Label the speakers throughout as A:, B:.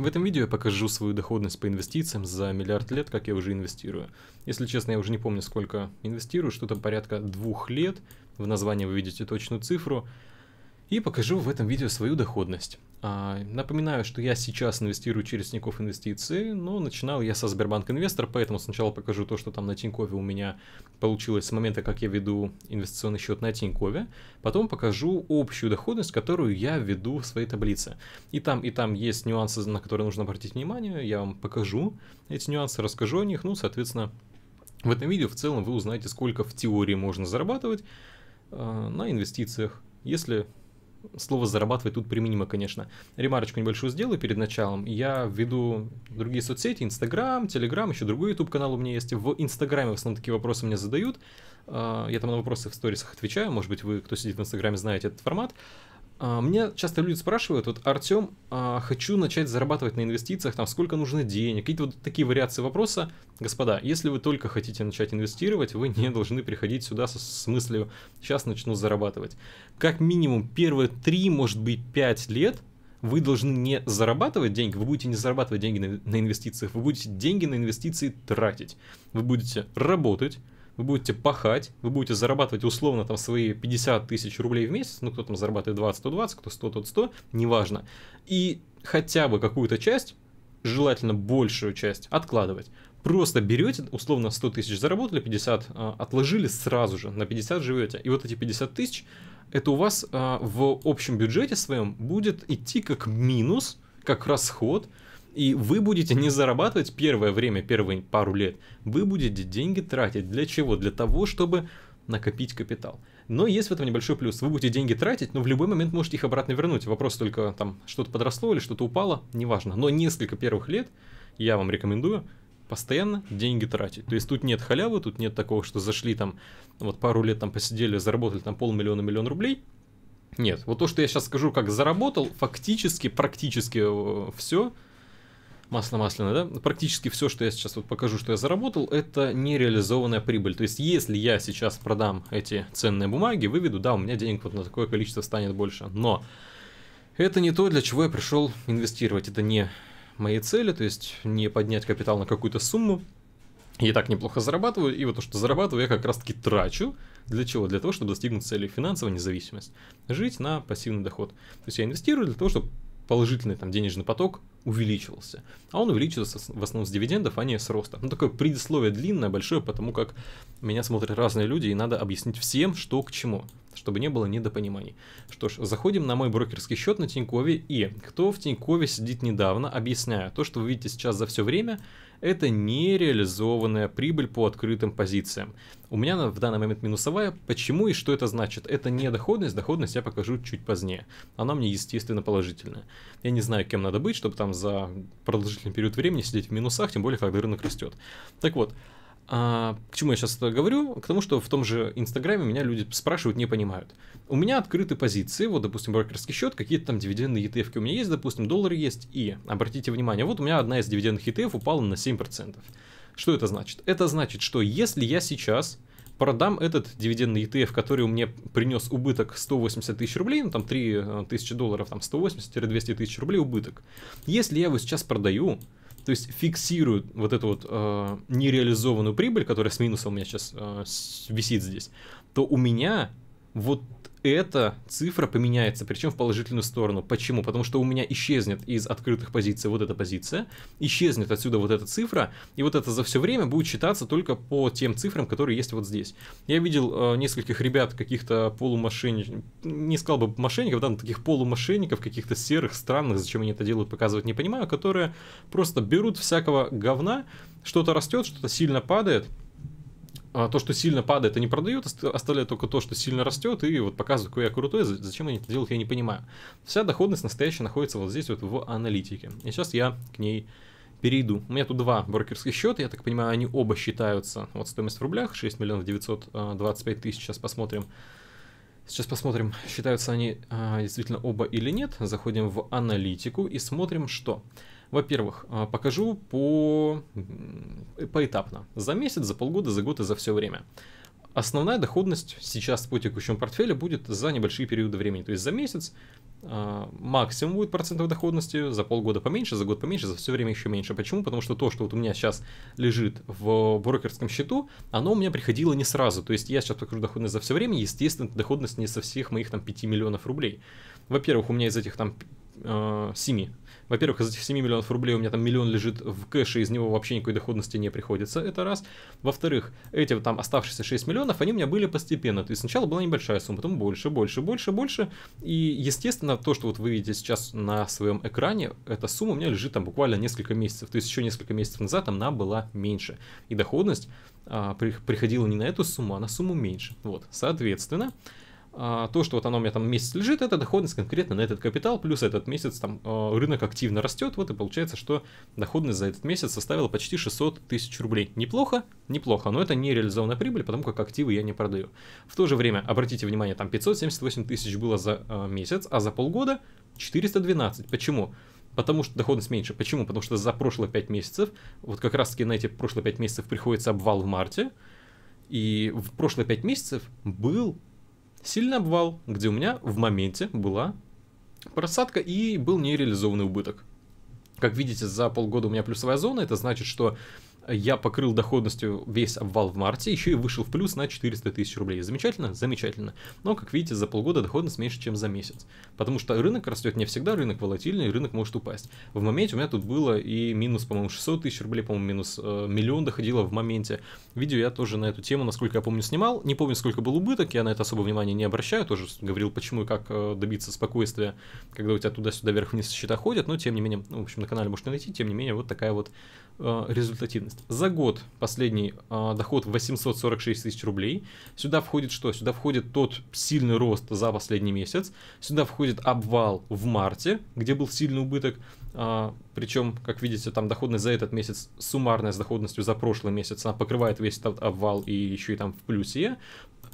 A: В этом видео я покажу свою доходность по инвестициям за миллиард лет, как я уже инвестирую. Если честно, я уже не помню, сколько инвестирую, что-то порядка двух лет. В названии вы видите точную цифру и покажу в этом видео свою доходность. А, напоминаю, что я сейчас инвестирую через Тинькофф Инвестиции, но начинал я со Сбербанк Инвестор, поэтому сначала покажу то, что там на Тинькове у меня получилось с момента, как я веду инвестиционный счет на Тинькове. Потом покажу общую доходность, которую я веду в своей таблице. И там, и там есть нюансы, на которые нужно обратить внимание. Я вам покажу эти нюансы, расскажу о них. Ну, соответственно, в этом видео в целом вы узнаете, сколько в теории можно зарабатывать а, на инвестициях, если Слово «зарабатывать» тут применимо, конечно. Ремарочку небольшую сделаю перед началом. Я введу другие соцсети, Инстаграм, Телеграм, еще другой YouTube-канал у меня есть. В Инстаграме в основном такие вопросы мне задают. А, я там на вопросы в сторисах отвечаю, может быть, вы, кто сидит в Инстаграме, знаете этот формат. А, Мне часто люди спрашивают, вот, Артем, а, хочу начать зарабатывать на инвестициях, там, сколько нужно денег, какие-то вот такие вариации вопроса. Господа, если вы только хотите начать инвестировать, вы не должны приходить сюда со, с мыслью, сейчас начну зарабатывать. Как минимум первые три, может быть, пять лет вы должны не зарабатывать деньги, вы будете не зарабатывать деньги на, на инвестициях, вы будете деньги на инвестиции тратить. Вы будете работать, вы будете пахать, вы будете зарабатывать условно там свои 50 тысяч рублей в месяц, ну кто там зарабатывает 20, то 20, кто 100, тот 100, неважно. И хотя бы какую-то часть, желательно большую часть, откладывать. Просто берете, условно 100 тысяч заработали, 50 э, а, отложили сразу же, на 50 живете. И вот эти 50 тысяч, это у вас э, в общем бюджете своем будет идти как минус, как расход, и вы будете не зарабатывать первое время, первые пару лет. Вы будете деньги тратить. Для чего? Для того, чтобы накопить капитал. Но есть в этом небольшой плюс. Вы будете деньги тратить, но в любой момент можете их обратно вернуть. Вопрос только там что-то подросло или что-то упало, неважно. Но несколько первых лет я вам рекомендую постоянно деньги тратить. То есть тут нет халявы, тут нет такого, что зашли там, вот пару лет там посидели, заработали там полмиллиона-миллион рублей. Нет, вот то, что я сейчас скажу, как заработал, фактически, практически э, все – масло масляное, да, практически все, что я сейчас вот покажу, что я заработал, это нереализованная прибыль. То есть, если я сейчас продам эти ценные бумаги, выведу, да, у меня денег вот на такое количество станет больше, но это не то, для чего я пришел инвестировать, это не мои цели, то есть не поднять капитал на какую-то сумму, я так неплохо зарабатываю, и вот то, что зарабатываю, я как раз-таки трачу. Для чего? Для того, чтобы достигнуть цели финансовой независимость, Жить на пассивный доход. То есть я инвестирую для того, чтобы положительный там денежный поток увеличивался. А он увеличивался в основном с дивидендов, а не с роста. Ну, такое предисловие длинное, большое, потому как меня смотрят разные люди, и надо объяснить всем, что к чему, чтобы не было недопониманий. Что ж, заходим на мой брокерский счет на Тинькове, и кто в Тинькове сидит недавно, объясняю, то, что вы видите сейчас за все время, это нереализованная прибыль по открытым позициям. У меня в данный момент минусовая. Почему и что это значит? Это не доходность, доходность я покажу чуть позднее. Она мне, естественно, положительная. Я не знаю, кем надо быть, чтобы там за продолжительный период времени сидеть в минусах, тем более, когда рынок растет. Так вот, а, к чему я сейчас говорю? К тому, что в том же Инстаграме меня люди спрашивают, не понимают. У меня открыты позиции, вот, допустим, брокерский счет, какие-то там дивидендные ETF у меня есть, допустим, доллары есть, и, обратите внимание, вот у меня одна из дивидендных ETF упала на 7%. Что это значит? Это значит, что если я сейчас продам этот дивидендный ETF, который мне принес убыток 180 тысяч рублей, ну там 3 э, тысячи долларов, там 180-200 тысяч рублей убыток. Если я его сейчас продаю, то есть фиксируют вот эту вот э, нереализованную прибыль, которая с минусом у меня сейчас э, с, висит здесь, то у меня вот эта цифра поменяется, причем в положительную сторону. Почему? Потому что у меня исчезнет из открытых позиций вот эта позиция, исчезнет отсюда вот эта цифра, и вот это за все время будет считаться только по тем цифрам, которые есть вот здесь. Я видел э, нескольких ребят, каких-то полумошенников, не сказал бы мошенников, да, но таких полумошенников, каких-то серых, странных, зачем они это делают, показывать не понимаю, которые просто берут всякого говна, что-то растет, что-то сильно падает, а то, что сильно падает, они продают, оставляют только то, что сильно растет, и вот показывают, какой я крутой, зачем они это делают, я не понимаю. Вся доходность настоящая находится вот здесь вот в аналитике. И сейчас я к ней перейду. У меня тут два брокерских счета, я так понимаю, они оба считаются. Вот стоимость в рублях, 6 миллионов 925 э, тысяч, сейчас посмотрим. Сейчас посмотрим, считаются они а, действительно оба или нет. Заходим в аналитику и смотрим, что... Во-первых, а, покажу по... поэтапно. За месяц, за полгода, за год и за все время. Основная доходность сейчас по текущему портфелю будет за небольшие периоды времени. То есть за месяц а, максимум будет процентов доходности, за полгода поменьше, за год поменьше, за все время еще меньше. Почему? Потому что то, что вот у меня сейчас лежит в брокерском счету, оно у меня приходило не сразу. То есть я сейчас покажу доходность за все время, естественно, доходность не со всех моих там 5 миллионов рублей. Во-первых, у меня из этих там 7 а, во-первых, из этих 7 миллионов рублей у меня там миллион лежит в кэше, из него вообще никакой доходности не приходится, это раз. Во-вторых, эти там оставшиеся 6 миллионов, они у меня были постепенно. То есть сначала была небольшая сумма, потом больше, больше, больше, больше. И, естественно, то, что вот вы видите сейчас на своем экране, эта сумма у меня лежит там буквально несколько месяцев. То есть еще несколько месяцев назад она была меньше. И доходность а, приходила не на эту сумму, а на сумму меньше. Вот, соответственно... Соответственно, а, то, что вот оно у меня там месяц лежит, это доходность конкретно на этот капитал, плюс этот месяц там а, рынок активно растет, вот и получается, что доходность за этот месяц составила почти 600 тысяч рублей. Неплохо? Неплохо, но это не реализованная прибыль, потому как активы я не продаю. В то же время, обратите внимание, там 578 тысяч было за а, месяц, а за полгода 412. Почему? потому что доходность меньше. Почему? Потому что за прошлые 5 месяцев, вот как раз таки на эти прошлые 5 месяцев приходится обвал в марте, и в прошлые 5 месяцев был сильный обвал, где у меня в моменте была просадка и был нереализованный убыток. Как видите, за полгода у меня плюсовая зона, это значит, что я покрыл доходностью весь обвал в марте, еще и вышел в плюс на 400 тысяч рублей. Замечательно? Замечательно. Но, как видите, за полгода доходность меньше, чем за месяц. Потому что рынок растет не всегда, рынок волатильный, рынок может упасть. В моменте у меня тут было и минус, по-моему, 600 тысяч рублей, по-моему, минус э, миллион доходило в моменте. Видео я тоже на эту тему, насколько я помню, снимал. Не помню, сколько был убыток, я на это особо внимания не обращаю. Тоже говорил, почему и как э, добиться спокойствия, когда у тебя туда-сюда вверх-вниз счета ходят. Но, тем не менее, ну, в общем, на канале можно найти. Тем не менее, вот такая вот э, результативность за год последний э, доход 846 тысяч рублей. Сюда входит что? Сюда входит тот сильный рост за последний месяц. Сюда входит обвал в марте, где был сильный убыток. Э, причем, как видите, там доходность за этот месяц суммарная с доходностью за прошлый месяц. Она покрывает весь этот обвал и еще и там в плюсе.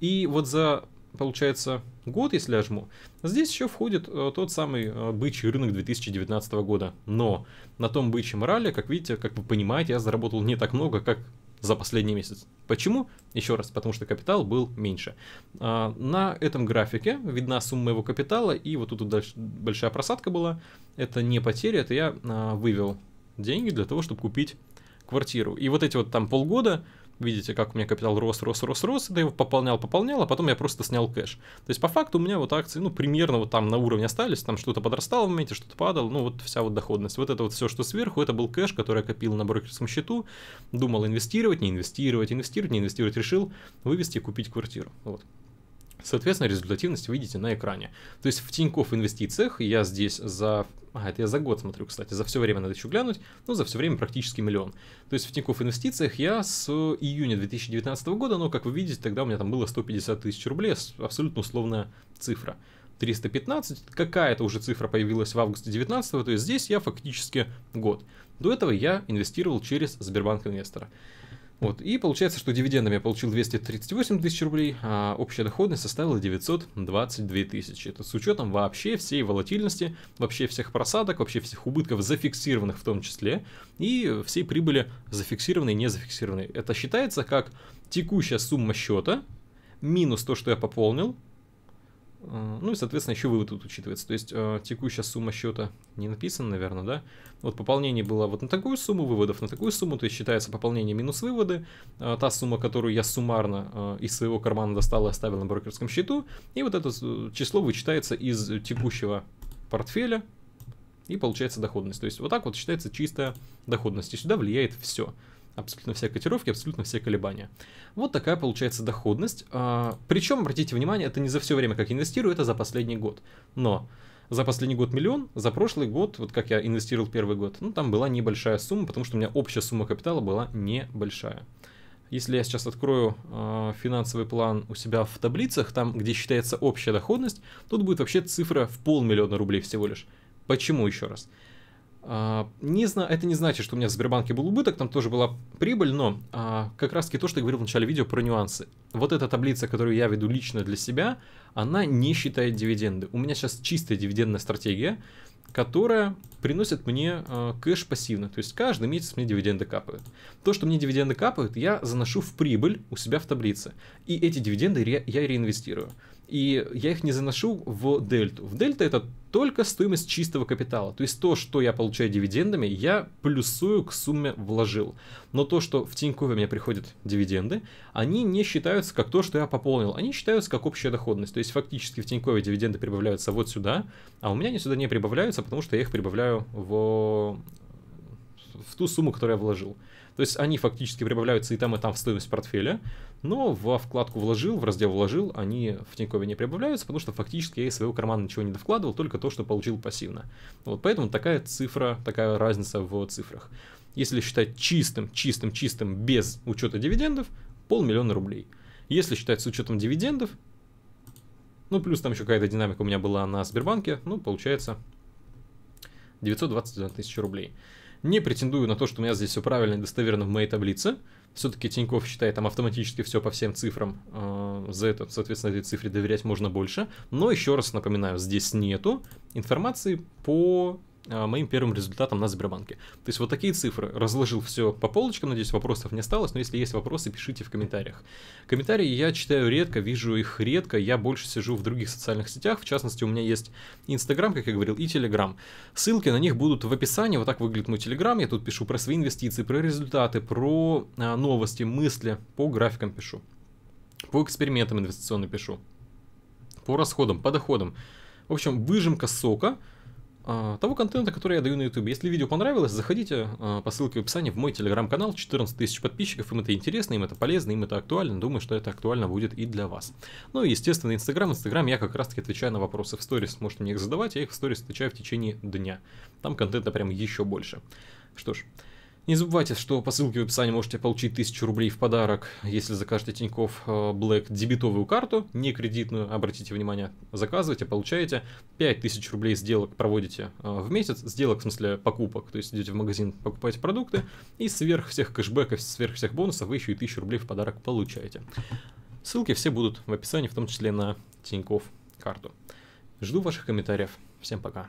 A: И вот за получается, год, если я жму. Здесь еще входит э, тот самый э, бычий рынок 2019 года. Но на том бычьем ралли, как видите, как вы понимаете, я заработал не так много, как за последний месяц. Почему? Еще раз, потому что капитал был меньше. А, на этом графике видна сумма его капитала, и вот тут дальше большая просадка была. Это не потеря, это я а, вывел деньги для того, чтобы купить квартиру. И вот эти вот там полгода видите, как у меня капитал рос, рос, рос, рос, это его пополнял, пополнял, а потом я просто снял кэш. То есть по факту у меня вот акции, ну, примерно вот там на уровне остались, там что-то подрастало в моменте, что-то падало, ну, вот вся вот доходность. Вот это вот все, что сверху, это был кэш, который я копил на брокерском счету, думал инвестировать, не инвестировать, инвестировать, не инвестировать, решил вывести и купить квартиру, вот. Соответственно, результативность видите на экране. То есть в Тинькофф инвестициях я здесь за... А, это я за год смотрю, кстати. За все время надо еще глянуть. Ну, за все время практически миллион. То есть в Тинькофф инвестициях я с июня 2019 года, но, как вы видите, тогда у меня там было 150 тысяч рублей. Абсолютно условная цифра. 315, какая-то уже цифра появилась в августе 19 то есть здесь я фактически год. До этого я инвестировал через Сбербанк Инвестора. Вот, и получается, что дивидендами я получил 238 тысяч рублей, а общая доходность составила 922 тысячи. Это с учетом вообще всей волатильности, вообще всех просадок, вообще всех убытков, зафиксированных в том числе, и всей прибыли зафиксированной и не Это считается как текущая сумма счета минус то, что я пополнил, Э, ну и, соответственно, еще вывод тут учитывается. То есть э, текущая сумма счета не написана, наверное, да? Вот пополнение было вот на такую сумму, выводов на такую сумму, то есть считается пополнение минус выводы. Э, та сумма, которую я суммарно из своего кармана достал и оставил на брокерском счету. И вот это число вычитается из текущего портфеля, и получается доходность. То есть вот так вот считается чистая доходность. И сюда влияет все абсолютно все котировки, абсолютно все колебания. Вот такая получается доходность. А, Причем, обратите внимание, это не за все время, как инвестирую, это за последний год. Но за последний год миллион, за прошлый год, вот как я инвестировал первый год, ну там была небольшая сумма, потому что у меня общая сумма капитала была небольшая. Если я сейчас открою э, финансовый план у себя в таблицах, там, где считается общая доходность, тут будет вообще цифра в полмиллиона рублей всего лишь. Почему еще раз? А, не знаю, это не значит, что у меня в Сбербанке был убыток, там тоже была прибыль, но а, как раз таки то, что я говорил в начале видео про нюансы. Вот эта таблица, которую я веду лично для себя, она не считает дивиденды. У меня сейчас чистая дивидендная стратегия, которая приносит мне э, кэш пассивно. То есть каждый месяц мне дивиденды капают. То, что мне дивиденды капают, я заношу в прибыль у себя в таблице. И эти дивиденды ре я реинвестирую и я их не заношу в дельту. В дельта это только стоимость чистого капитала. То есть то, что я получаю дивидендами, я плюсую к сумме вложил. Но то, что в Тинькове мне приходят дивиденды, они не считаются как то, что я пополнил. Они считаются как общая доходность. То есть фактически в Тинькове дивиденды прибавляются вот сюда, а у меня они сюда не прибавляются, потому что я их прибавляю в, в ту сумму, которую я вложил. То есть они фактически прибавляются и там, и там в стоимость портфеля, но во вкладку «Вложил», в раздел «Вложил» они в Тинькове не прибавляются, потому что фактически я из своего кармана ничего не довкладывал, только то, что получил пассивно. Вот поэтому такая цифра, такая разница в цифрах. Если считать чистым, чистым, чистым, без учета дивидендов, полмиллиона рублей. Если считать с учетом дивидендов, ну, плюс там еще какая-то динамика у меня была на Сбербанке. Ну, получается 921 тысяча рублей. Не претендую на то, что у меня здесь все правильно и достоверно в моей таблице. Все-таки Тиньков считает там автоматически все по всем цифрам. А, за это, соответственно, этой цифре доверять можно больше. Но еще раз напоминаю, здесь нету информации по Э, моим первым результатом на Сбербанке. То есть вот такие цифры. Разложил все по полочкам, надеюсь, вопросов не осталось, но если есть вопросы, пишите в комментариях. Комментарии я читаю редко, вижу их редко, я больше сижу в других социальных сетях, в частности, у меня есть Инстаграм, как я говорил, и Телеграм. Ссылки на них будут в описании, вот так выглядит мой Телеграм, я тут пишу про свои инвестиции, про результаты, про э, новости, мысли, по графикам пишу. По экспериментам инвестиционно пишу. По расходам, по доходам. В общем, выжимка сока – а, того контента, который я даю на YouTube. Если видео понравилось, заходите а, по ссылке в описании в мой телеграм-канал, 14 тысяч подписчиков, им это интересно, им это полезно, им это актуально, думаю, что это актуально будет и для вас. Ну и, естественно, Инстаграм, Инстаграм я как раз-таки отвечаю на вопросы в сторис, можете мне их задавать, я их в сторис отвечаю в течение дня. Там контента прям еще больше. Что ж, не забывайте, что по ссылке в описании можете получить 1000 рублей в подарок, если закажете Тиньков Black э, дебетовую карту, не кредитную, обратите внимание, заказывайте, получаете 5000 рублей сделок проводите э, в месяц, сделок в смысле покупок, то есть идете в магазин, покупаете продукты, и сверх всех кэшбэков, сверх всех бонусов вы еще и 1000 рублей в подарок получаете. Ссылки все будут в описании, в том числе на Тиньков карту. Жду ваших комментариев. Всем пока.